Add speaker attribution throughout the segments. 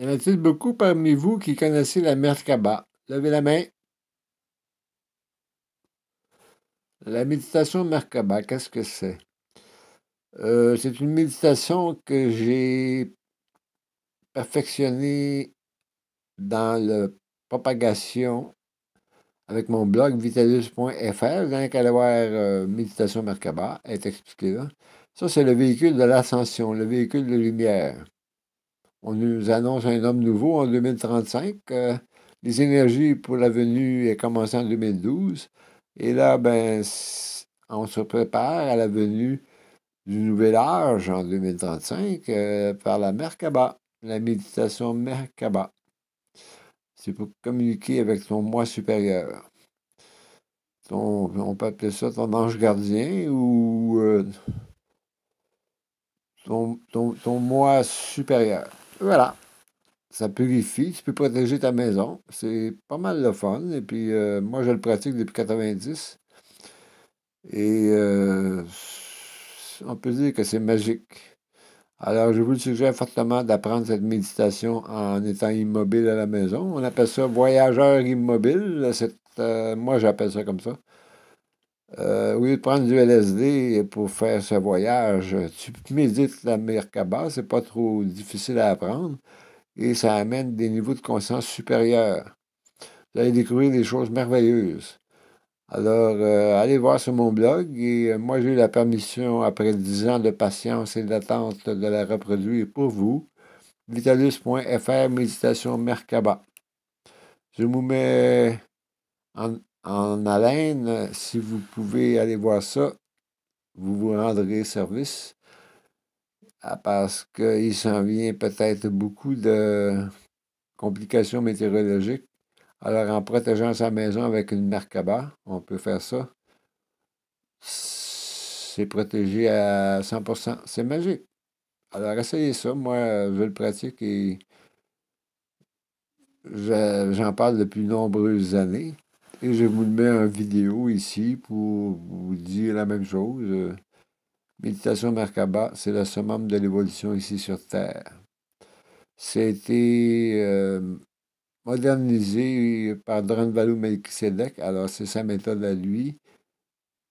Speaker 1: Y en a-t-il beaucoup parmi vous qui connaissez la Merkaba? Levez la main. La méditation Merkaba, qu'est-ce que c'est? Euh, c'est une méditation que j'ai perfectionnée dans la propagation avec mon blog vitalus.fr. Vous aller voir euh, Méditation Merkaba, est expliqué là. Ça, c'est le véhicule de l'ascension, le véhicule de lumière. On nous annonce un homme nouveau en 2035. Euh, les énergies pour la venue ont commencé en 2012. Et là, ben, on se prépare à la venue du nouvel âge en 2035 euh, par la Merkaba, la méditation Merkaba. C'est pour communiquer avec ton moi supérieur. on peut appeler ça ton ange gardien ou euh, ton moi supérieur. Voilà. Ça purifie, tu peux protéger ta maison. C'est pas mal le fun. Et puis, euh, moi, je le pratique depuis 90. Et euh, on peut dire que c'est magique. Alors, je vous le suggère fortement d'apprendre cette méditation en étant immobile à la maison. On appelle ça voyageur immobile. Euh, moi, j'appelle ça comme ça. Euh, au lieu de prendre du LSD pour faire ce voyage, tu médites la Merkaba, c'est pas trop difficile à apprendre, et ça amène des niveaux de conscience supérieurs. Vous allez découvrir des choses merveilleuses. Alors, euh, allez voir sur mon blog, et euh, moi j'ai eu la permission, après dix ans de patience et d'attente, de la reproduire pour vous. Vitalus.fr, méditation Merkaba. Je vous mets en, en haleine. Si vous pouvez aller voir ça, vous vous rendrez service ah, parce qu'il s'en vient peut-être beaucoup de complications météorologiques. Alors, en protégeant sa maison avec une merkaba, on peut faire ça. C'est protégé à 100%. C'est magique. Alors, essayez ça. Moi, je le pratique et j'en parle depuis de nombreuses années. Et je vous le mets en vidéo ici pour vous dire la même chose. Méditation Merkaba, c'est la summum de l'évolution ici sur Terre. C'était euh, modernisé par Dranvalu Melchisedec, alors c'est sa méthode à lui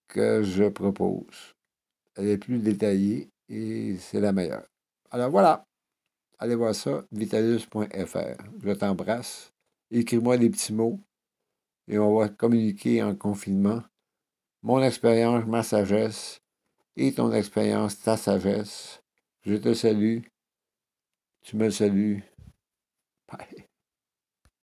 Speaker 1: que je propose. Elle est plus détaillée et c'est la meilleure. Alors voilà, allez voir ça, vitalis.fr. Je t'embrasse. Écris-moi des petits mots et on va communiquer en confinement mon expérience, ma sagesse, et ton expérience, ta sagesse. Je te salue, tu me salues. Bye.